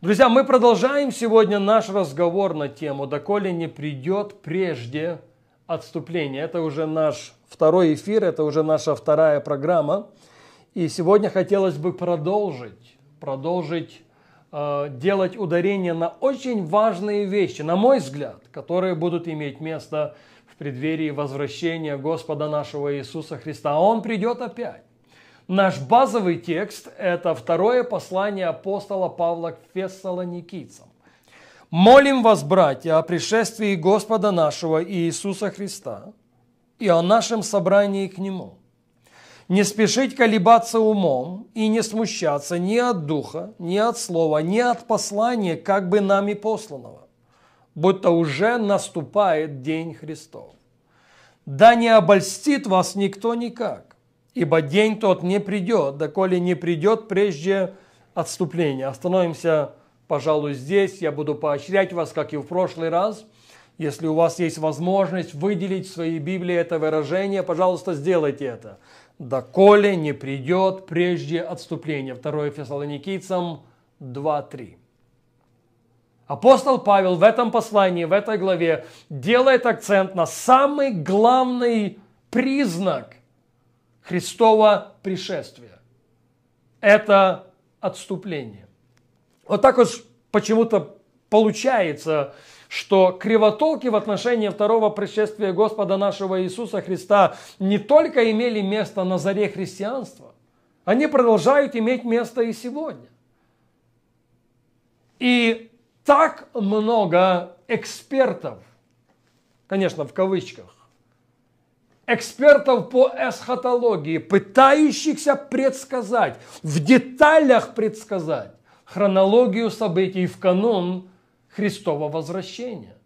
Друзья, мы продолжаем сегодня наш разговор на тему «Доколе не придет прежде отступление». Это уже наш второй эфир, это уже наша вторая программа. И сегодня хотелось бы продолжить, продолжить э, делать ударение на очень важные вещи, на мой взгляд, которые будут иметь место в преддверии возвращения Господа нашего Иисуса Христа. А Он придет опять. Наш базовый текст – это второе послание апостола Павла к фессалоникийцам. «Молим вас, братья, о пришествии Господа нашего Иисуса Христа и о нашем собрании к Нему. Не спешить колебаться умом и не смущаться ни от духа, ни от слова, ни от послания, как бы нами посланного, будто уже наступает день Христов. Да не обольстит вас никто никак, ибо день тот не придет, доколе не придет прежде отступления. Остановимся, пожалуй, здесь. Я буду поощрять вас, как и в прошлый раз. Если у вас есть возможность выделить в своей Библии это выражение, пожалуйста, сделайте это. «Доколе не придет прежде отступления». 2 Фессалоникийцам 2.3. Апостол Павел в этом послании, в этой главе делает акцент на самый главный признак Христова пришествия. Это отступление. Вот так уж почему-то получается, что кривотолки в отношении второго пришествия Господа нашего Иисуса Христа не только имели место на заре христианства, они продолжают иметь место и сегодня. И так много экспертов, конечно, в кавычках, экспертов по эсхатологии, пытающихся предсказать, в деталях предсказать хронологию событий в канун Христова возвращения.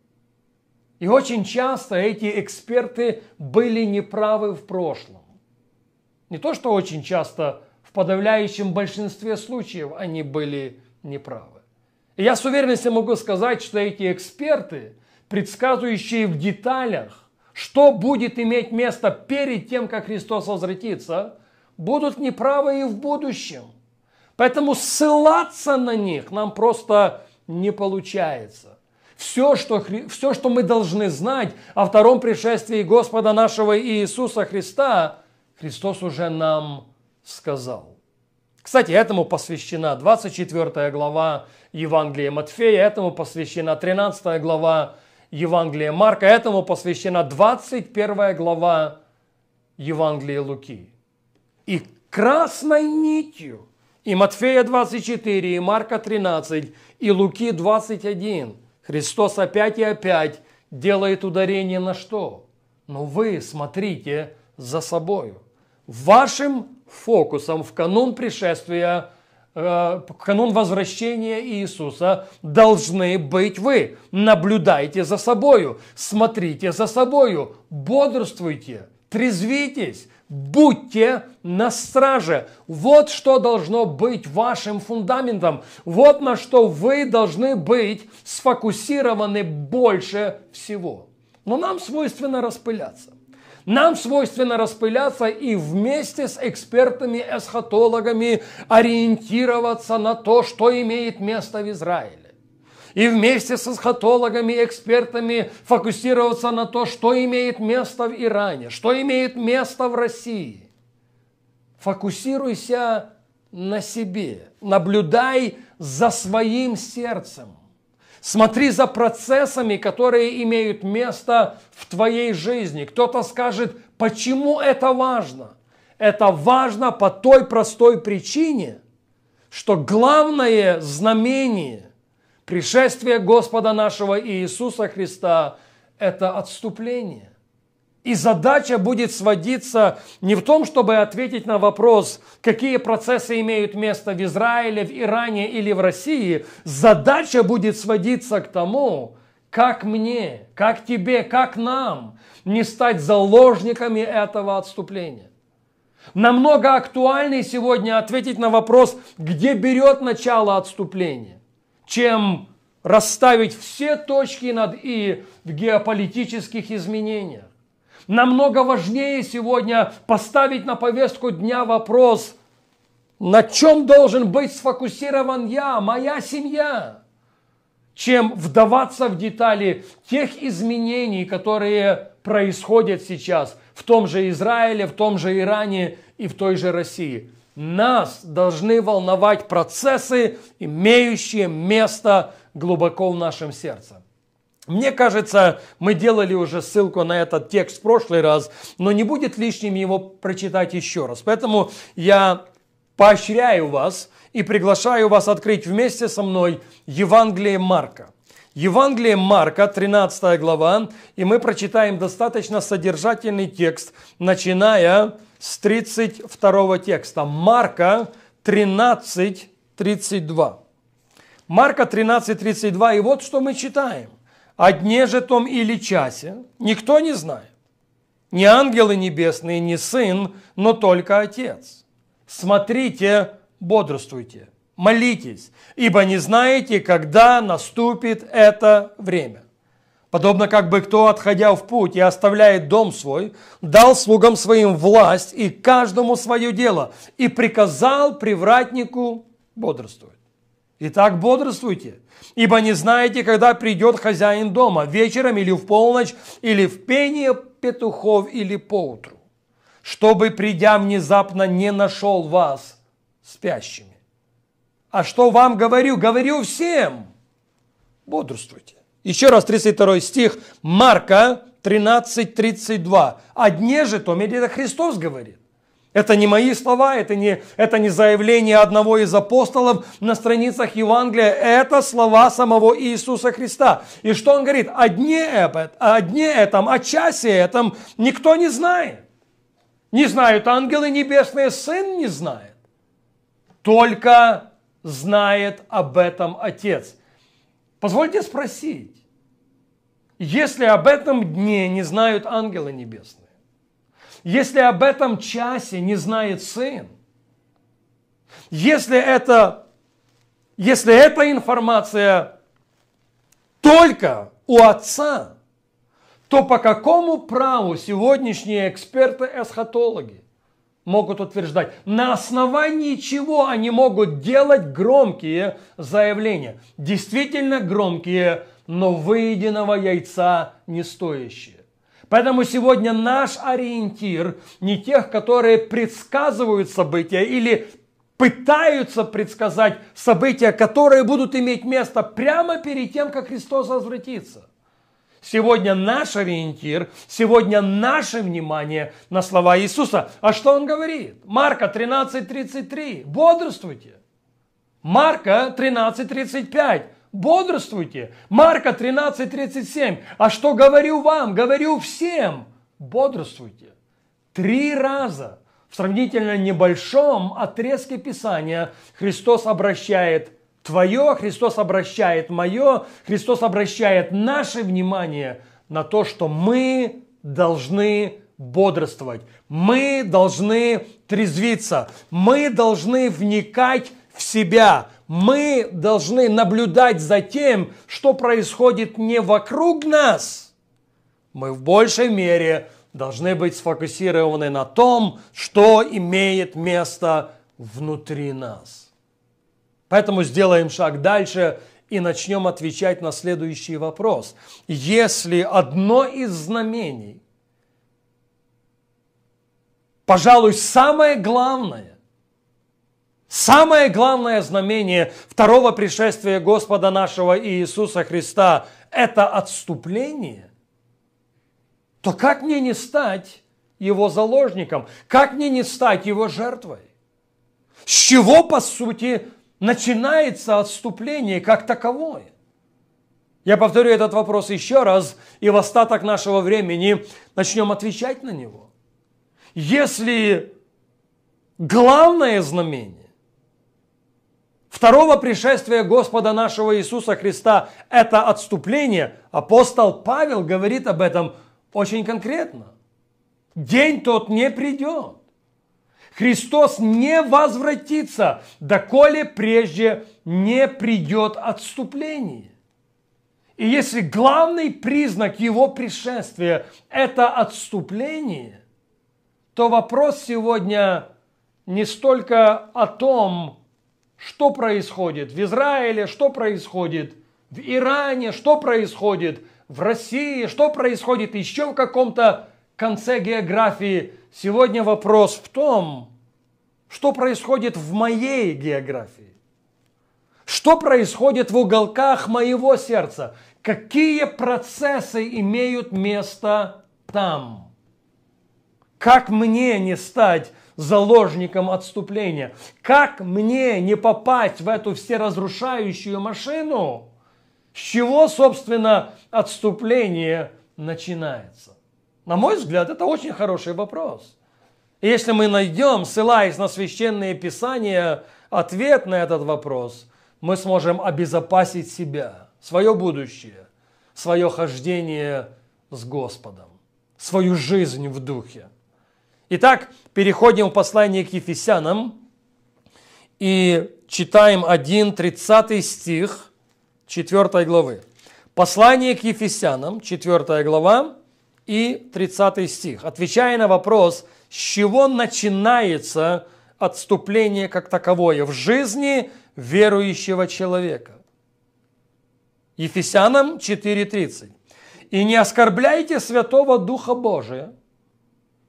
И очень часто эти эксперты были неправы в прошлом. Не то, что очень часто, в подавляющем большинстве случаев они были неправы. И я с уверенностью могу сказать, что эти эксперты, предсказывающие в деталях что будет иметь место перед тем, как Христос возвратится, будут неправы и в будущем. Поэтому ссылаться на них нам просто не получается. Все что, все, что мы должны знать о втором пришествии Господа нашего Иисуса Христа, Христос уже нам сказал. Кстати, этому посвящена 24 глава Евангелия Матфея, этому посвящена 13 глава Евангелия Марка. Этому посвящена 21 глава Евангелия Луки. И красной нитью и Матфея 24, и Марка 13, и Луки 21. Христос опять и опять делает ударение на что? Но ну, вы смотрите за собою. Вашим фокусом в канун пришествия – Э, канун возвращения Иисуса должны быть вы. Наблюдайте за собою, смотрите за собою, бодрствуйте, трезвитесь, будьте на страже. Вот что должно быть вашим фундаментом. Вот на что вы должны быть сфокусированы больше всего. Но нам свойственно распыляться. Нам свойственно распыляться и вместе с экспертами-эсхатологами ориентироваться на то, что имеет место в Израиле. И вместе с эсхатологами, экспертами фокусироваться на то, что имеет место в Иране, что имеет место в России. Фокусируйся на себе, наблюдай за своим сердцем. Смотри за процессами, которые имеют место в твоей жизни. Кто-то скажет, почему это важно? Это важно по той простой причине, что главное знамение пришествия Господа нашего Иисуса Христа – это отступление. И задача будет сводиться не в том, чтобы ответить на вопрос, какие процессы имеют место в Израиле, в Иране или в России. Задача будет сводиться к тому, как мне, как тебе, как нам не стать заложниками этого отступления. Намного актуальнее сегодня ответить на вопрос, где берет начало отступление, чем расставить все точки над «и» в геополитических изменениях. Намного важнее сегодня поставить на повестку дня вопрос, на чем должен быть сфокусирован я, моя семья, чем вдаваться в детали тех изменений, которые происходят сейчас в том же Израиле, в том же Иране и в той же России. Нас должны волновать процессы, имеющие место глубоко в нашем сердце. Мне кажется, мы делали уже ссылку на этот текст в прошлый раз, но не будет лишним его прочитать еще раз. Поэтому я поощряю вас и приглашаю вас открыть вместе со мной Евангелие Марка. Евангелие Марка, 13 глава, и мы прочитаем достаточно содержательный текст, начиная с 32 текста. Марка 13, 32. Марка 13, 32, и вот что мы читаем – о дне же том или часе никто не знает. Ни ангелы небесные, ни сын, но только Отец. Смотрите, бодрствуйте, молитесь, ибо не знаете, когда наступит это время. Подобно как бы кто, отходя в путь и оставляет дом свой, дал слугам своим власть и каждому свое дело, и приказал привратнику бодрствовать. Итак, бодрствуйте, ибо не знаете, когда придет хозяин дома, вечером или в полночь, или в пение петухов, или поутру, чтобы, придя внезапно, не нашел вас спящими. А что вам говорю? Говорю всем, бодрствуйте. Еще раз 32 стих Марка 13.32. «О дне же том, или это Христос говорит, это не мои слова, это не, это не заявление одного из апостолов на страницах Евангелия, это слова самого Иисуса Христа. И что он говорит? О дне, этом, о а дне этом, о часе этом никто не знает. Не знают ангелы небесные, Сын не знает. Только знает об этом Отец. Позвольте спросить, если об этом дне не знают ангелы небесные, если об этом часе не знает сын, если это, если эта информация только у отца, то по какому праву сегодняшние эксперты-эсхатологи могут утверждать, на основании чего они могут делать громкие заявления, действительно громкие, но выеденного яйца не стоящие. Поэтому сегодня наш ориентир не тех, которые предсказывают события или пытаются предсказать события, которые будут иметь место прямо перед тем, как Христос возвратится. Сегодня наш ориентир, сегодня наше внимание на слова Иисуса. А что он говорит? Марка 13.33. Бодрствуйте. Марка 13.35 бодрствуйте. Марка 13:37. А что говорю вам? Говорю всем, бодрствуйте. Три раза в сравнительно небольшом отрезке Писания Христос обращает твое, Христос обращает мое, Христос обращает наше внимание на то, что мы должны бодрствовать, мы должны трезвиться, мы должны вникать в себя, мы должны наблюдать за тем, что происходит не вокруг нас. Мы в большей мере должны быть сфокусированы на том, что имеет место внутри нас. Поэтому сделаем шаг дальше и начнем отвечать на следующий вопрос. Если одно из знамений, пожалуй, самое главное, Самое главное знамение второго пришествия Господа нашего Иисуса Христа – это отступление. То как мне не стать его заложником? Как мне не стать его жертвой? С чего, по сути, начинается отступление как таковое? Я повторю этот вопрос еще раз, и в остаток нашего времени начнем отвечать на него. Если главное знамение, Второго пришествия Господа нашего Иисуса Христа – это отступление. Апостол Павел говорит об этом очень конкретно. День тот не придет. Христос не возвратится, доколе прежде не придет отступление. И если главный признак его пришествия – это отступление, то вопрос сегодня не столько о том, что происходит в Израиле, что происходит в Иране, что происходит в России, что происходит еще в каком-то конце географии. Сегодня вопрос в том, что происходит в моей географии, что происходит в уголках моего сердца, какие процессы имеют место там. Как мне не стать заложником отступления. Как мне не попасть в эту всеразрушающую машину? С чего, собственно, отступление начинается? На мой взгляд, это очень хороший вопрос. И если мы найдем, ссылаясь на священные писания, ответ на этот вопрос, мы сможем обезопасить себя, свое будущее, свое хождение с Господом, свою жизнь в Духе. Итак, переходим в послание к Ефесянам и читаем 1, 30 стих 4 главы. Послание к Ефесянам, 4 глава и 30 стих. Отвечая на вопрос, с чего начинается отступление как таковое в жизни верующего человека. Ефесянам 4.30. «И не оскорбляйте Святого Духа Божия,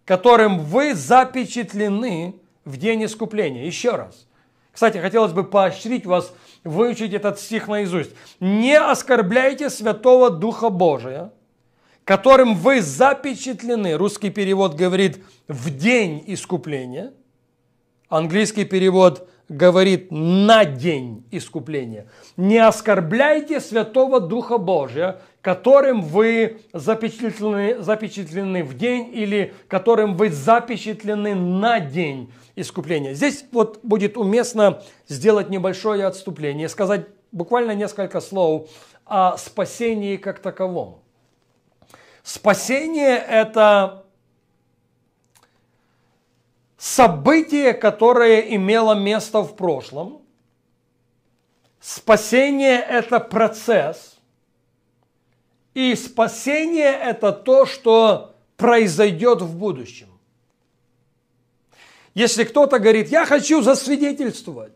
которым вы запечатлены в день искупления. Еще раз. Кстати, хотелось бы поощрить вас выучить этот стих наизусть. Не оскорбляйте Святого Духа Божия, которым вы запечатлены. Русский перевод говорит «в день искупления». Английский перевод говорит «на день искупления». Не оскорбляйте Святого Духа Божия, которым вы запечатлены, запечатлены в день или которым вы запечатлены на день искупления. Здесь вот будет уместно сделать небольшое отступление, сказать буквально несколько слов о спасении как таковом. Спасение – это событие, которое имело место в прошлом. Спасение – это процесс – и спасение – это то, что произойдет в будущем. Если кто-то говорит, я хочу засвидетельствовать,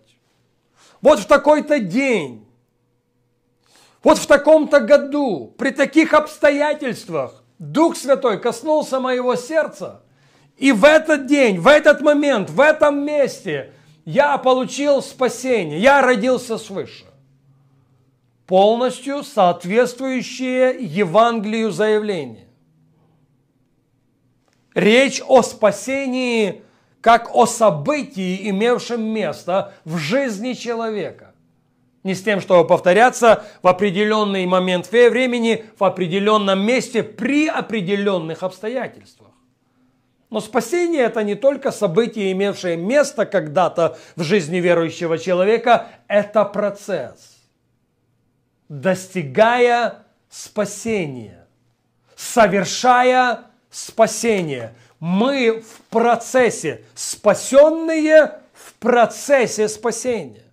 вот в такой-то день, вот в таком-то году, при таких обстоятельствах, Дух Святой коснулся моего сердца, и в этот день, в этот момент, в этом месте я получил спасение, я родился свыше полностью соответствующее Евангелию заявление. Речь о спасении как о событии, имевшем место в жизни человека. Не с тем, чтобы повторяться в определенный момент времени, в определенном месте, при определенных обстоятельствах. Но спасение это не только событие, имевшее место когда-то в жизни верующего человека, это процесс достигая спасения, совершая спасение. Мы в процессе, спасенные в процессе спасения.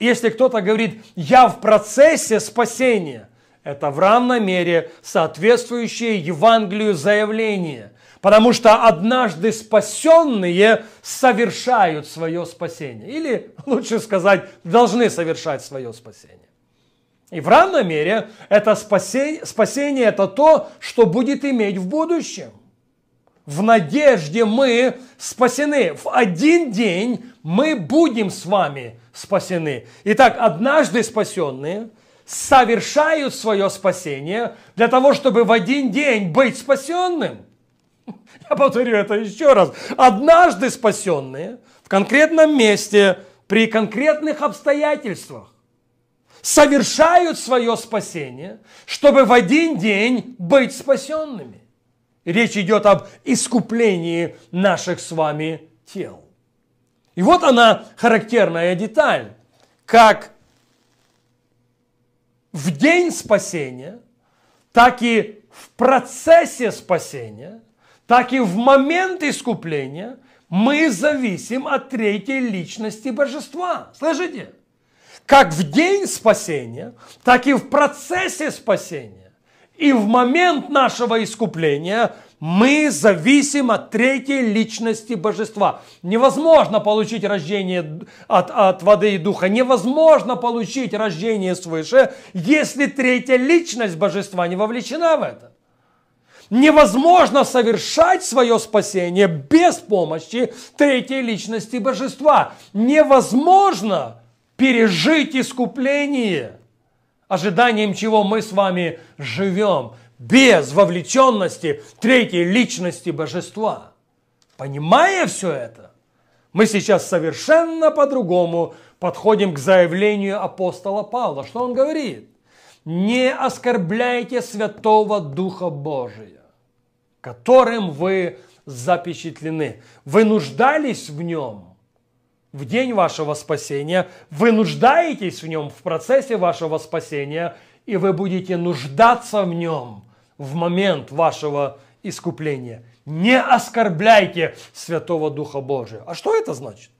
Если кто-то говорит, я в процессе спасения, это в равной мере соответствующее Евангелию заявление. Потому что однажды спасенные совершают свое спасение. Или, лучше сказать, должны совершать свое спасение. И в равной мере это спасение, спасение это то, что будет иметь в будущем. В надежде мы спасены. В один день мы будем с вами спасены. Итак, однажды спасенные совершают свое спасение для того, чтобы в один день быть спасенным. Я повторю это еще раз. Однажды спасенные в конкретном месте при конкретных обстоятельствах совершают свое спасение, чтобы в один день быть спасенными. Речь идет об искуплении наших с вами тел. И вот она характерная деталь, как в день спасения, так и в процессе спасения, так и в момент искупления мы зависим от третьей личности божества. Слышите? Как в день спасения, так и в процессе спасения. И в момент нашего искупления мы зависим от третьей личности божества. Невозможно получить рождение от, от воды и духа. Невозможно получить рождение свыше, если третья личность божества не вовлечена в это. Невозможно совершать свое спасение без помощи третьей личности божества. Невозможно пережить искупление, ожиданием чего мы с вами живем, без вовлеченности третьей личности божества. Понимая все это, мы сейчас совершенно по-другому подходим к заявлению апостола Павла. Что он говорит? Не оскорбляйте Святого Духа Божия, которым вы запечатлены. Вы нуждались в нем – в день вашего спасения, вы нуждаетесь в нем в процессе вашего спасения, и вы будете нуждаться в нем в момент вашего искупления. Не оскорбляйте Святого Духа Божия. А что это значит?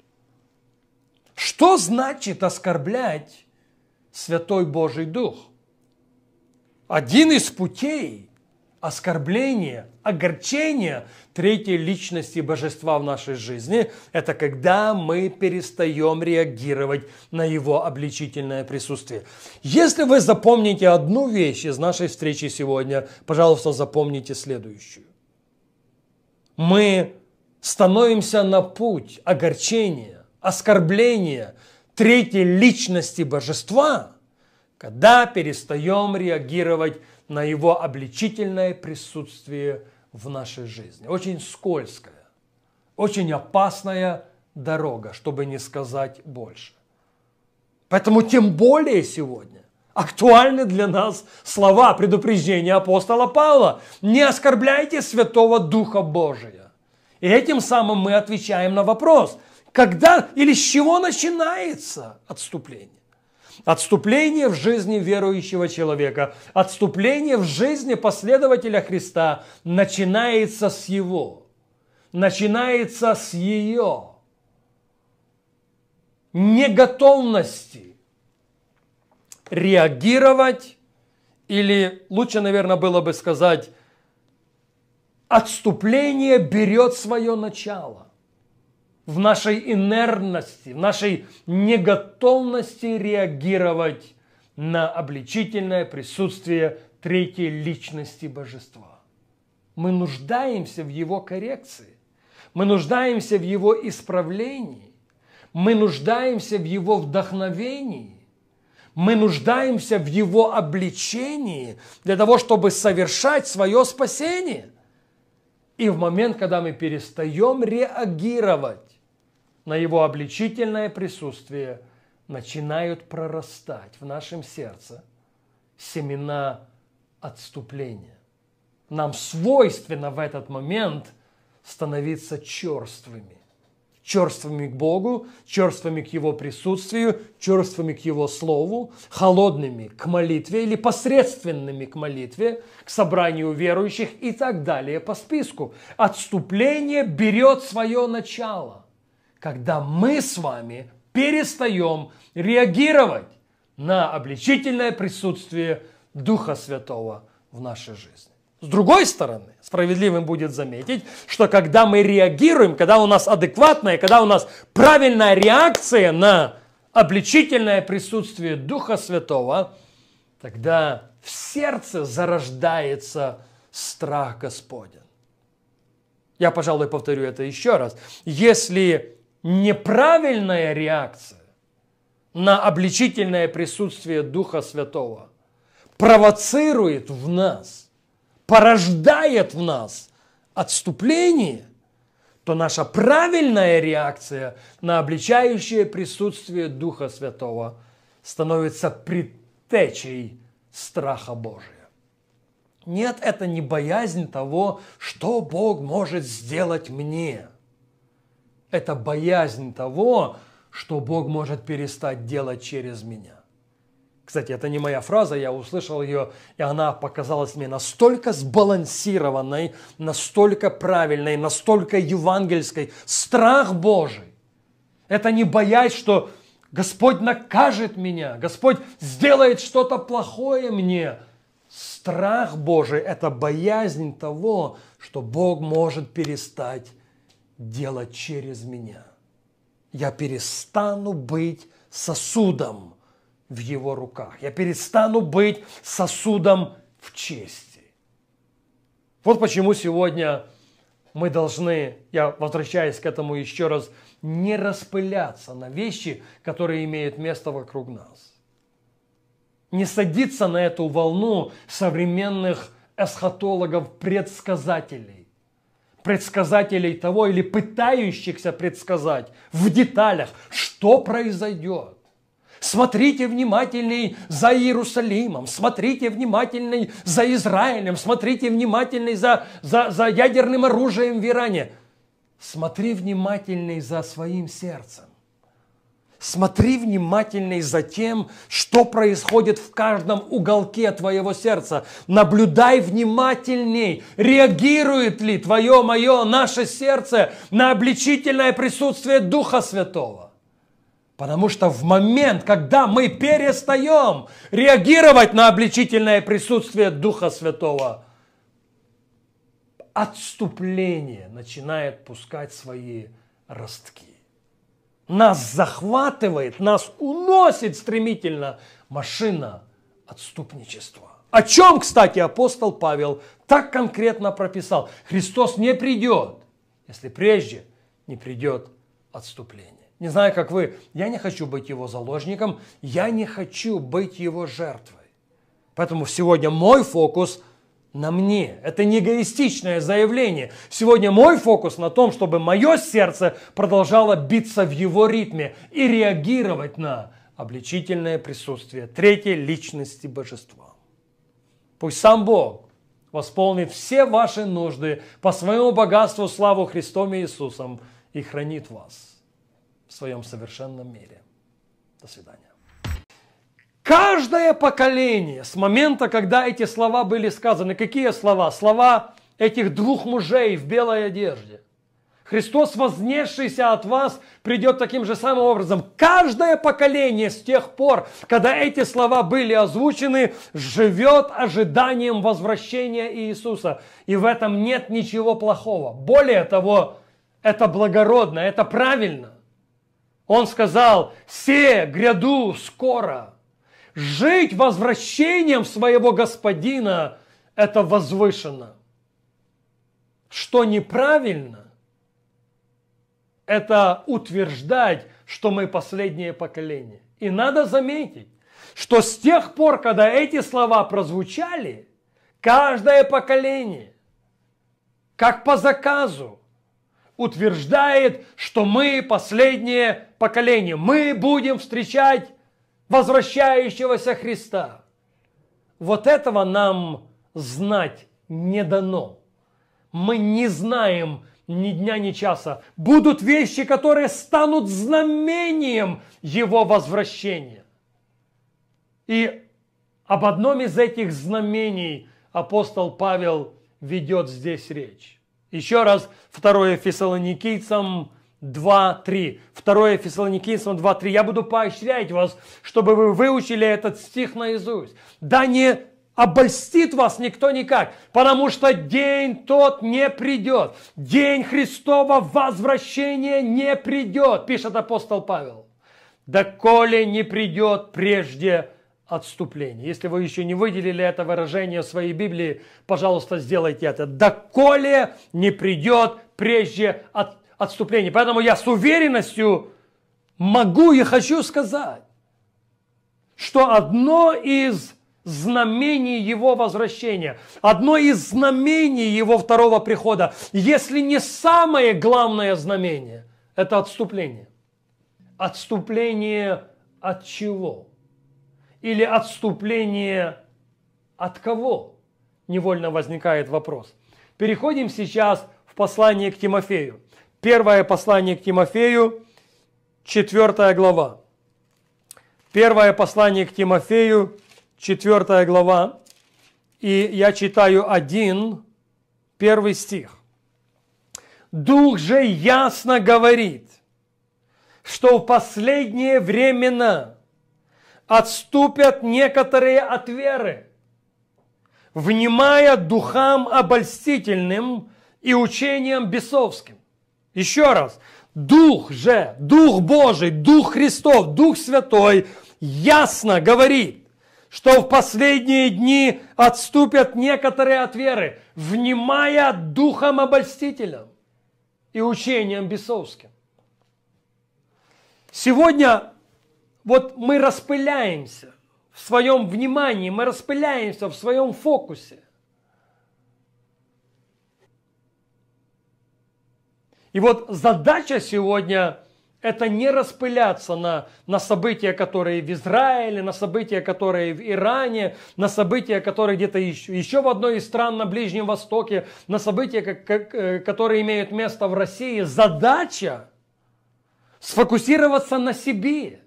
Что значит оскорблять Святой Божий Дух? Один из путей оскорбление, огорчение третьей личности божества в нашей жизни – это когда мы перестаем реагировать на его обличительное присутствие. Если вы запомните одну вещь из нашей встречи сегодня, пожалуйста, запомните следующую. Мы становимся на путь огорчения, оскорбления третьей личности божества, когда перестаем реагировать на его обличительное присутствие в нашей жизни. Очень скользкая, очень опасная дорога, чтобы не сказать больше. Поэтому тем более сегодня актуальны для нас слова предупреждения апостола Павла. Не оскорбляйте Святого Духа Божия. И этим самым мы отвечаем на вопрос, когда или с чего начинается отступление. Отступление в жизни верующего человека, отступление в жизни последователя Христа начинается с его, начинается с ее неготовности реагировать или лучше, наверное, было бы сказать, отступление берет свое начало в нашей инерности, в нашей неготовности реагировать на обличительное присутствие третьей личности божества. Мы нуждаемся в его коррекции, мы нуждаемся в его исправлении, мы нуждаемся в его вдохновении, мы нуждаемся в его обличении для того, чтобы совершать свое спасение. И в момент, когда мы перестаем реагировать на Его обличительное присутствие начинают прорастать в нашем сердце семена отступления. Нам свойственно в этот момент становиться черствыми. Черствыми к Богу, черствыми к Его присутствию, черствыми к Его Слову, холодными к молитве или посредственными к молитве, к собранию верующих и так далее по списку. Отступление берет свое начало когда мы с вами перестаем реагировать на обличительное присутствие Духа Святого в нашей жизни. С другой стороны, справедливым будет заметить, что когда мы реагируем, когда у нас адекватная, когда у нас правильная реакция на обличительное присутствие Духа Святого, тогда в сердце зарождается страх Господен. Я, пожалуй, повторю это еще раз. Если неправильная реакция на обличительное присутствие Духа Святого провоцирует в нас, порождает в нас отступление, то наша правильная реакция на обличающее присутствие Духа Святого становится предтечей страха Божия. Нет, это не боязнь того, что Бог может сделать мне – это боязнь того, что Бог может перестать делать через меня. Кстати, это не моя фраза, я услышал ее, и она показалась мне настолько сбалансированной, настолько правильной, настолько евангельской. Страх Божий. Это не боясь, что Господь накажет меня, Господь сделает что-то плохое мне. Страх Божий – это боязнь того, что Бог может перестать делать через меня. Я перестану быть сосудом в его руках. Я перестану быть сосудом в чести. Вот почему сегодня мы должны, я возвращаюсь к этому еще раз, не распыляться на вещи, которые имеют место вокруг нас. Не садиться на эту волну современных эсхатологов-предсказателей предсказателей того или пытающихся предсказать в деталях, что произойдет. Смотрите внимательней за Иерусалимом, смотрите внимательней за Израилем, смотрите внимательней за, за, за ядерным оружием в Иране. Смотри внимательней за своим сердцем. Смотри внимательней за тем, что происходит в каждом уголке твоего сердца. Наблюдай внимательней, реагирует ли твое, мое, наше сердце на обличительное присутствие Духа Святого. Потому что в момент, когда мы перестаем реагировать на обличительное присутствие Духа Святого, отступление начинает пускать свои ростки. Нас захватывает, нас уносит стремительно машина отступничества. О чем, кстати, апостол Павел так конкретно прописал. Христос не придет, если прежде не придет отступление. Не знаю, как вы, я не хочу быть его заложником, я не хочу быть его жертвой. Поэтому сегодня мой фокус – на мне. Это не эгоистичное заявление. Сегодня мой фокус на том, чтобы мое сердце продолжало биться в его ритме и реагировать на обличительное присутствие третьей личности божества. Пусть сам Бог восполнит все ваши нужды по своему богатству славу Христом и Иисусом и хранит вас в своем совершенном мире. До свидания. Каждое поколение с момента, когда эти слова были сказаны, какие слова? Слова этих двух мужей в белой одежде. Христос, вознесшийся от вас, придет таким же самым образом. Каждое поколение с тех пор, когда эти слова были озвучены, живет ожиданием возвращения Иисуса. И в этом нет ничего плохого. Более того, это благородно, это правильно. Он сказал, все гряду скоро». Жить возвращением своего господина – это возвышенно. Что неправильно – это утверждать, что мы последнее поколение. И надо заметить, что с тех пор, когда эти слова прозвучали, каждое поколение, как по заказу, утверждает, что мы последнее поколение. Мы будем встречать возвращающегося Христа. Вот этого нам знать не дано. Мы не знаем ни дня, ни часа. Будут вещи, которые станут знамением его возвращения. И об одном из этих знамений апостол Павел ведет здесь речь. Еще раз, Второе Фессалоникийцам, 2.3. Второе Фессалоникийцам 2.3. Я буду поощрять вас, чтобы вы выучили этот стих наизусть. Да не обольстит вас никто никак, потому что день тот не придет. День Христова возвращения не придет, пишет апостол Павел. Да коли не придет прежде отступление. Если вы еще не выделили это выражение в своей Библии, пожалуйста, сделайте это. Да коли не придет прежде от отступление. Поэтому я с уверенностью могу и хочу сказать, что одно из знамений его возвращения, одно из знамений его второго прихода, если не самое главное знамение, это отступление. Отступление от чего? Или отступление от кого? Невольно возникает вопрос. Переходим сейчас в послание к Тимофею. Первое послание к Тимофею, 4 глава. Первое послание к Тимофею, 4 глава. И я читаю один, первый стих. Дух же ясно говорит, что в последние времена отступят некоторые от веры, внимая духам обольстительным и учением бесовским еще раз. Дух же, Дух Божий, Дух Христов, Дух Святой ясно говорит, что в последние дни отступят некоторые от веры, внимая духом обольстителем и учением бесовским. Сегодня вот мы распыляемся в своем внимании, мы распыляемся в своем фокусе – И вот задача сегодня это не распыляться на, на события, которые в Израиле, на события, которые в Иране, на события, которые где-то еще, еще в одной из стран на Ближнем Востоке, на события, как, как, э, которые имеют место в России. Задача сфокусироваться на себе.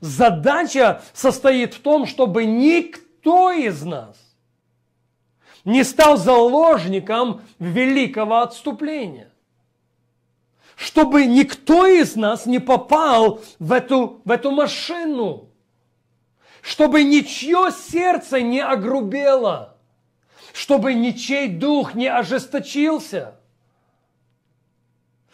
Задача состоит в том, чтобы никто из нас не стал заложником великого отступления. Чтобы никто из нас не попал в эту, в эту машину. Чтобы ничье сердце не огрубело. Чтобы ничей дух не ожесточился.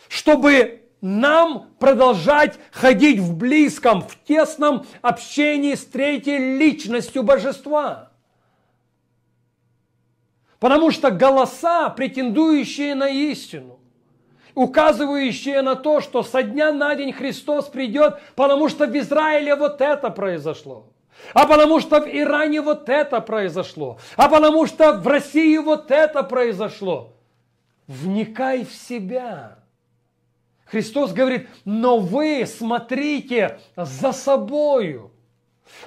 Чтобы нам продолжать ходить в близком, в тесном общении с третьей личностью Божества. Потому что голоса, претендующие на истину, указывающие на то, что со дня на день Христос придет, потому что в Израиле вот это произошло. А потому что в Иране вот это произошло. А потому что в России вот это произошло. Вникай в себя. Христос говорит, но вы смотрите за собою.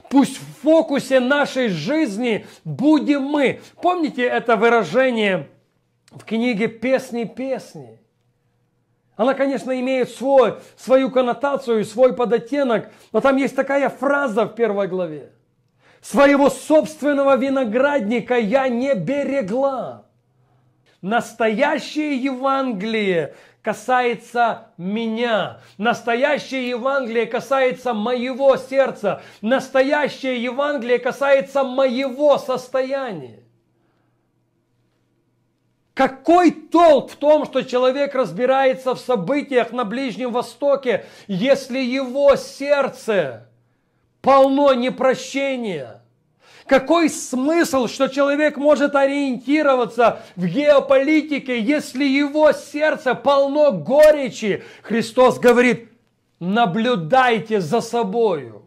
Пусть в фокусе нашей жизни будем мы. Помните это выражение в книге «Песни песни»? Она, конечно, имеет свой, свою коннотацию, свой подоттенок, но там есть такая фраза в первой главе. «Своего собственного виноградника я не берегла». Настоящее Евангелие касается меня. Настоящее Евангелие касается моего сердца. Настоящее Евангелие касается моего состояния. Какой толк в том, что человек разбирается в событиях на Ближнем Востоке, если его сердце полно непрощения – какой смысл, что человек может ориентироваться в геополитике, если его сердце полно горечи? Христос говорит, наблюдайте за собою.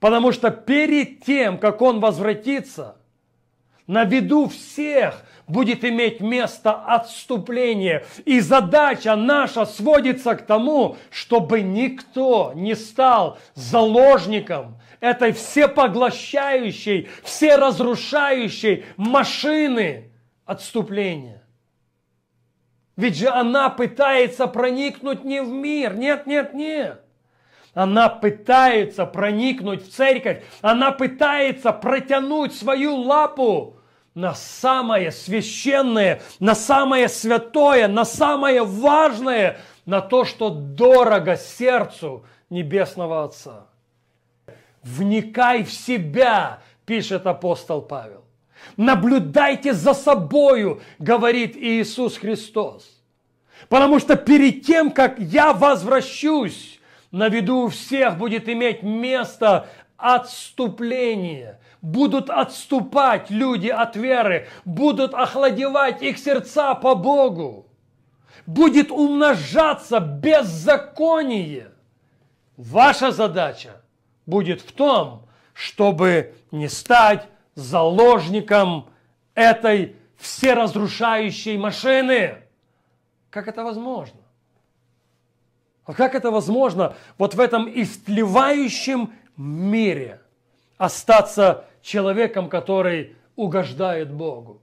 Потому что перед тем, как он возвратится, на виду всех будет иметь место отступление. И задача наша сводится к тому, чтобы никто не стал заложником этой всепоглощающей, всеразрушающей машины отступления. Ведь же она пытается проникнуть не в мир. Нет, нет, нет. Она пытается проникнуть в церковь. Она пытается протянуть свою лапу на самое священное, на самое святое, на самое важное, на то, что дорого сердцу Небесного Отца. Вникай в себя, пишет апостол Павел. Наблюдайте за собою, говорит Иисус Христос. Потому что перед тем, как я возвращусь, на виду у всех будет иметь место отступление. Будут отступать люди от веры, будут охладевать их сердца по Богу. Будет умножаться беззаконие. Ваша задача будет в том, чтобы не стать заложником этой всеразрушающей машины. Как это возможно? А как это возможно вот в этом истлевающем мире остаться человеком, который угождает Богу?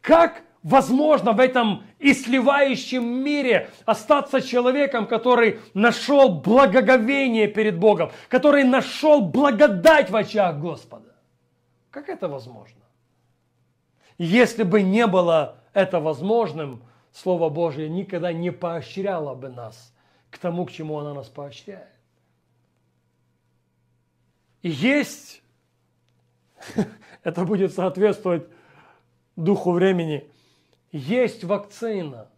Как возможно в этом исливающем мире остаться человеком, который нашел благоговение перед Богом, который нашел благодать в очах Господа. Как это возможно? Если бы не было это возможным, Слово Божье никогда не поощряло бы нас к тому, к чему она нас поощряет. И есть, это будет соответствовать духу времени – есть вакцина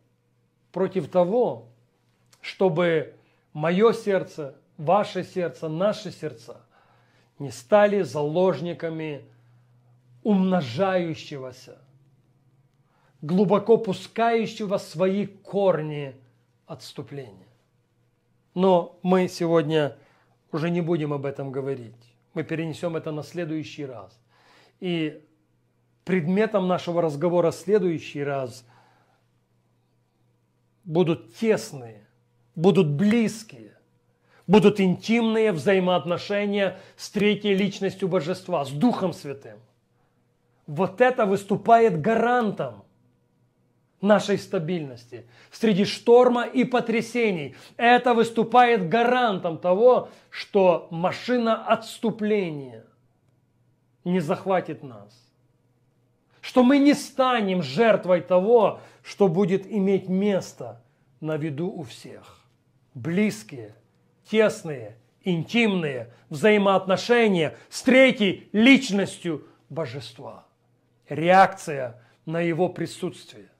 против того, чтобы мое сердце, ваше сердце, наши сердца не стали заложниками умножающегося, глубоко пускающего свои корни отступления. Но мы сегодня уже не будем об этом говорить. Мы перенесем это на следующий раз. И предметом нашего разговора в следующий раз будут тесные, будут близкие, будут интимные взаимоотношения с третьей личностью Божества, с Духом Святым. Вот это выступает гарантом нашей стабильности среди шторма и потрясений. Это выступает гарантом того, что машина отступления не захватит нас что мы не станем жертвой того, что будет иметь место на виду у всех. Близкие, тесные, интимные взаимоотношения с третьей личностью божества. Реакция на его присутствие.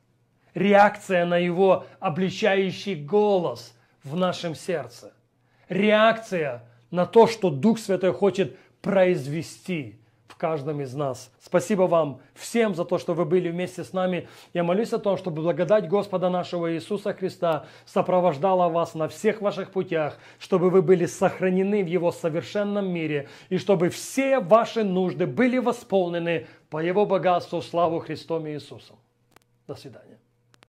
Реакция на его обличающий голос в нашем сердце. Реакция на то, что Дух Святой хочет произвести в каждом из нас. Спасибо вам всем за то, что вы были вместе с нами. Я молюсь о том, чтобы благодать Господа нашего Иисуса Христа сопровождала вас на всех ваших путях, чтобы вы были сохранены в Его совершенном мире и чтобы все ваши нужды были восполнены по Его богатству в славу Христом Иисусом. До свидания.